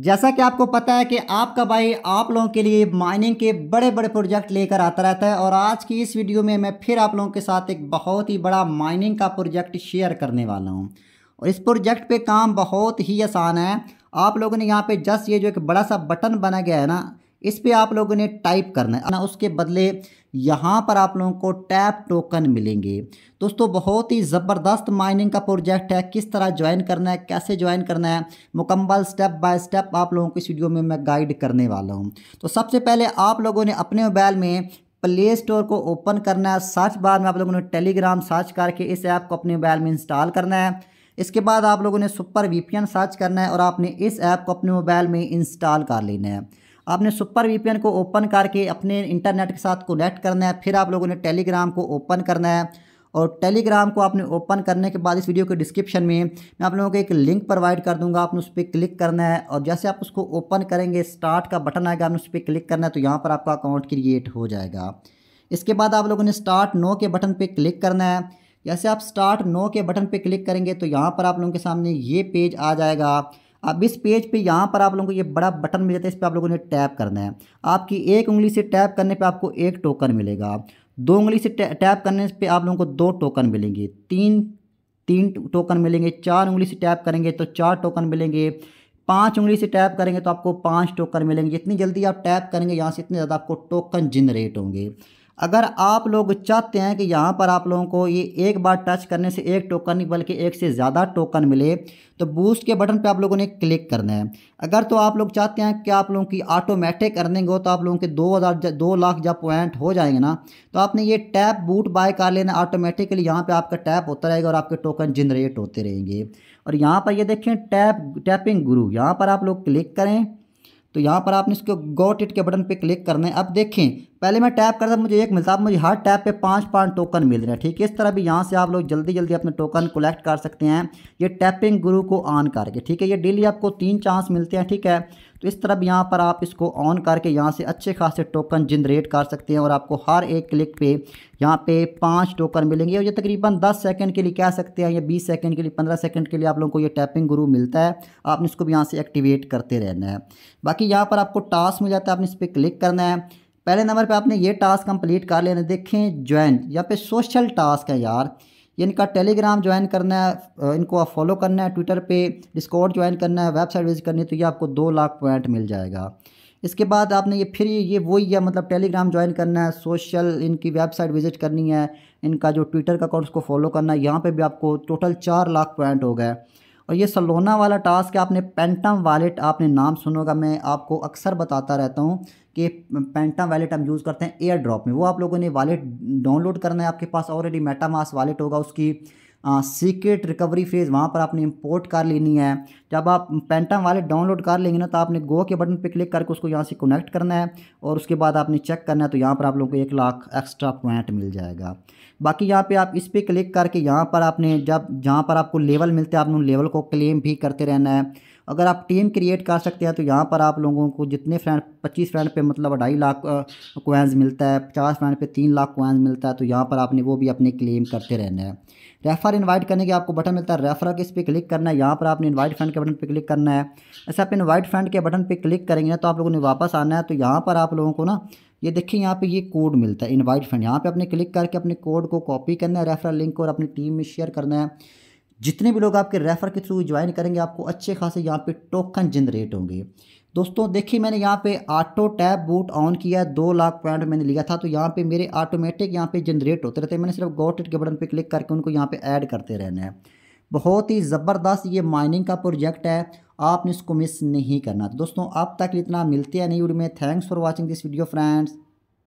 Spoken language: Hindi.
जैसा कि आपको पता है कि आपका भाई आप लोगों के लिए माइनिंग के बड़े बड़े प्रोजेक्ट लेकर आता रहता है और आज की इस वीडियो में मैं फिर आप लोगों के साथ एक बहुत ही बड़ा माइनिंग का प्रोजेक्ट शेयर करने वाला हूँ और इस प्रोजेक्ट पे काम बहुत ही आसान है आप लोगों ने यहाँ पे जस्ट ये जो एक बड़ा सा बटन बना गया है ना इस पर आप लोगों ने टाइप करना है ना उसके बदले यहाँ पर आप लोगों को टैप टोकन मिलेंगे दोस्तों बहुत ही ज़बरदस्त माइनिंग का प्रोजेक्ट है किस तरह ज्वाइन करना है कैसे ज्वाइन करना है मुकम्मल स्टेप बाय स्टेप आप लोगों को इस वीडियो में मैं गाइड करने वाला हूँ तो सबसे पहले आप लोगों ने अपने मोबाइल में प्ले स्टोर को ओपन करना है सर्च बाद में आप लोगों ने टेलीग्राम सर्च करके इस ऐप को अपने मोबाइल में इंस्टॉल करना है इसके बाद आप लोगों ने सुपर वीपीएन सर्च करना है और आपने इस ऐप को अपने मोबाइल में इंस्टॉल कर लेना है आपने सुपर वीपीएन को ओपन करके अपने इंटरनेट के साथ कनेक्ट करना है फिर आप लोगों ने टेलीग्राम को ओपन करना है और टेलीग्राम को आपने ओपन करने के बाद इस वीडियो के डिस्क्रिप्शन में मैं आप लोगों को एक लिंक प्रोवाइड कर दूंगा आपने उस पर क्लिक करना है और जैसे आप उसको ओपन करेंगे स्टार्ट का बटन आएगा आपने उस पर क्लिक करना है तो यहाँ पर आपका अकाउंट क्रिएट हो जाएगा इसके बाद आप लोगों ने स्टार्ट नो के बटन पर क्लिक करना है जैसे आप स्टार्ट नो के बटन पर क्लिक करेंगे तो यहाँ पर आप लोगों के सामने ये पेज आ जाएगा अब इस पेज पे यहाँ पर आप लोगों को ये बड़ा बटन मिल जाता है इस पर आप लोगों ने टैप करना है आपकी एक उंगली से टैप करने पे आपको एक टोकन मिलेगा दो उंगली से टैप करने पे आप लोगों को दो टोकन मिलेंगे तीन तीन टोकन मिलेंगे चार उंगली से टैप करेंगे तो चार टोकन मिलेंगे पाँच उंगली से टैप करेंगे तो आपको पाँच टोकन मिलेंगे जितनी जल्दी आप टैप करेंगे यहाँ से इतने ज़्यादा आपको टोकन जनरेट होंगे अगर आप लोग चाहते हैं कि यहाँ पर आप लोगों को ये एक बार टच करने से एक टोकन नहीं बल्कि एक से ज़्यादा टोकन मिले तो बूस्ट के बटन पे आप लोगों ने क्लिक करना है अगर तो आप लोग चाहते हैं कि आप लोगों की ऑटोमेटिक अर्निंग हो तो आप लोगों के दो हज़ार दो लाख जब पॉइंट हो जाएंगे ना तो आपने ये टैप बूट बाय कर लेना ऑटोमेटिकली यहाँ पर आपका टैप होता रहेगा और आपके टोकन जनरेट होते रहेंगे और यहाँ पर ये देखें टैप टैपिंग गुरु यहाँ पर आप लोग क्लिक करें तो यहाँ पर आपने इसको गोट इट के बटन पे क्लिक करना है अब देखें पहले मैं टैप करता मुझे एक मिलता अब मुझे हर टैप पे पाँच पाँच टोकन मिल रहे हैं ठीक है इस तरह भी यहाँ से आप लोग जल्दी जल्दी अपने टोकन कलेक्ट कर सकते हैं ये टैपिंग गुरु को ऑन करके ठीक है ये डेली आपको तीन चांस मिलते हैं ठीक है तो इस तरह भी यहाँ पर आप इसको ऑन करके यहाँ से अच्छे खासे टोकन जनरेट कर सकते हैं और आपको हर एक क्लिक पे यहाँ पे पाँच टोकन मिलेंगे और ये तकरीबन दस सेकंड के लिए कह सकते हैं या बीस सेकंड के लिए पंद्रह सेकंड के लिए आप लोगों को ये टैपिंग गुरु मिलता है आपने इसको भी यहाँ से एक्टिवेट करते रहना है बाकी यहाँ पर आपको टास्क मिल जाता है आपने इस पर क्लिक करना है पहले नंबर पे आपने ये टास्क कंप्लीट कर लेना देखें ज्वाइन यहाँ पे सोशल टास्क है यार इनका टेलीग्राम ज्वाइन करना है इनको आप फॉलो करना है ट्विटर पे डिस्कॉर्ड ज्वाइन करना है वेबसाइट विजिट करनी है तो ये आपको दो लाख पॉइंट मिल जाएगा इसके बाद आपने ये फिर ये वही है मतलब टेलीग्राम ज्वाइन करना है सोशल इनकी वेबसाइट विजिट करनी है इनका जो ट्विटर का अकाउंट उसको फॉलो करना है यहाँ पर भी आपको टोटल चार लाख पॉइंट हो गए और ये सलोना वाला टास्क आपने पेंटम वालेट आपने नाम सुनोगा मैं आपको अक्सर बताता रहता हूँ कि पेंटम वालेट हम यूज़ करते हैं एयर ड्रॉप में वो आप लोगों ने वालेट डाउनलोड करना है आपके पास ऑलरेडी मेटामास वालेट होगा उसकी सीक्रेट रिकवरी फेज वहाँ पर आपने इंपोर्ट कर लेनी है जब आप पेंटम वाले डाउनलोड कर लेंगे ना तो आपने गो के बटन पर क्लिक करके उसको यहाँ से कनेक्ट करना है और उसके बाद आपने चेक करना है तो यहाँ पर आप लोगों को एक लाख एक्स्ट्रा पॉइंट मिल जाएगा बाकी यहाँ पे आप इस पर क्लिक करके यहाँ पर आपने जब जहाँ पर आपको लेवल मिलते हैं आपने उन लेवल को क्लेम भी करते रहना है अगर आप टीम क्रिएट कर सकते हैं तो यहाँ पर आप लोगों को जितने फ्रेंड पच्चीस फ्रेंड पे मतलब ढाई लाख कोइंस मिलता है पचास फ्रेंड पे तीन लाख कोइंस मिलता है तो यहाँ पर आपने वो भी अपने क्लेम करते रहना है रेफर इनवाइट करने के आपको बटन मिलता है रेफर के इस पर क्लिक करना है यहाँ पर आपने इनवाइट फ्रेंड के बटन पर क्लिक करना है ऐसे आप इनवाइट फ्रेंड के बटन पर क्लिक करेंगे ना तो आप लोगों ने वापस आना है तो यहाँ पर आप लोगों को ना ये देखिए यहाँ पे ये कोड मिलता है इनवाइट फ्रेंड यहाँ पे आपने क्लिक करके अपने कोड को कॉपी करना है रेफरल लिंक को और अपनी टीम में शेयर करना है जितने भी लोग आपके रेफ़र के थ्रू ज्वाइन करेंगे आपको अच्छे खासे यहाँ पे टोकन जनरेट होंगे दोस्तों देखिए मैंने यहाँ पे ऑटो टैब बूट ऑन किया दो लाख पॉइंट मैंने लिया था तो यहाँ पे मेरे ऑटोमेटिक यहाँ पे जनरेट होते रहते हैं मैंने सिर्फ गोटेट के बटन पे क्लिक करके उनको यहाँ पे ऐड करते रहना है बहुत ही ज़बरदस्त ये माइनिंग का प्रोजेक्ट है आपने इसको मिस नहीं करना तो दोस्तों अब तक इतना मिलते हैं नई वीडियो में thanks for watching this video friends